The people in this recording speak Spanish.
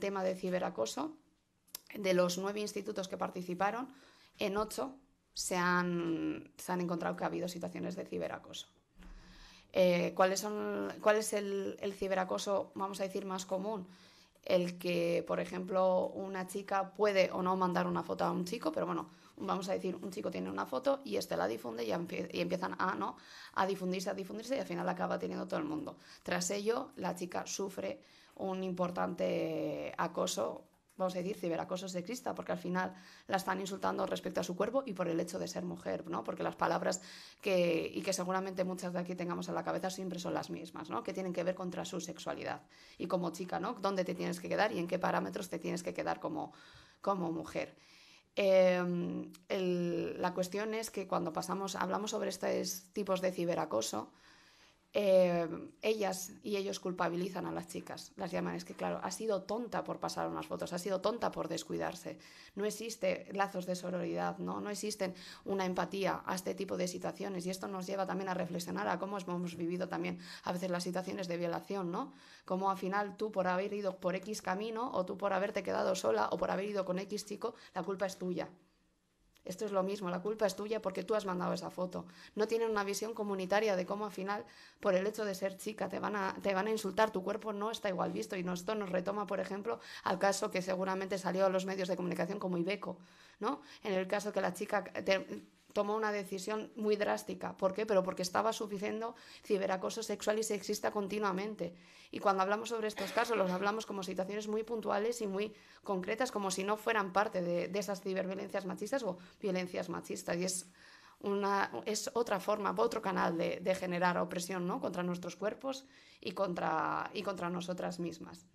tema de ciberacoso, de los nueve institutos que participaron, en ocho se han, encontrado que ha habido situaciones de ciberacoso. Eh, ¿Cuál es el, el ciberacoso, vamos a decir, más común? el que, por ejemplo, una chica puede o no mandar una foto a un chico, pero bueno, vamos a decir, un chico tiene una foto y este la difunde y, empiezan a, ¿no? a difundirse, a difundirse y al final acaba teniendo todo el mundo. Tras ello, la chica sufre un importante acoso vamos a decir, ciberacoso sexista, porque al final la están insultando respecto a su cuerpo y por el hecho de ser mujer, ¿no? Porque las palabras que, y que seguramente muchas de aquí tengamos en la cabeza siempre son las mismas, ¿no? Que tienen que ver contra su sexualidad. Y como chica, ¿no? ¿Dónde te tienes que quedar y en qué parámetros te tienes que quedar como, como mujer? Em, la cuestión es que cuando pasamos, hablamos sobre estos tipos de ciberacoso, Em, ellas y ellos culpabilizan a las chicas. Las llaman, es que claro, ha sido tonta por pasar unas fotos, ha sido tonta por descuidarse. No existe lazos de sororidad, ¿no? No existen una empatía a este tipo de situaciones. Y esto nos lleva también a reflexionar a cómo hemos vivido también a veces las situaciones de violación, ¿no? Como al final tú por haber ido por X camino o tú por haberte quedado sola o por haber ido con X chico, la culpa es tuya. Esto es lo mismo, la culpa es tuya porque tú has mandado esa foto. No tienen una visión comunitaria de cómo al final, por el hecho de ser chica, te van a, te van a insultar, tu cuerpo no está igual visto. Y esto nos retoma, por ejemplo, al caso que seguramente salió a los medios de comunicación como Ibeco, ¿no? En el caso que la chica tomó una decisión muy drástica. ¿Por qué? Pero porque estaba sufriendo ciberacoso sexual y sexista continuamente. Y cuando hablamos sobre estos casos, los hablamos como situaciones muy puntuales y muy concretas, como si no fueran parte de, esas ciberviolencias machistas o violencias machistas. Y es, otra forma, otro canal de, generar opresión ¿no? contra nuestros cuerpos y y contra nosotras mismas.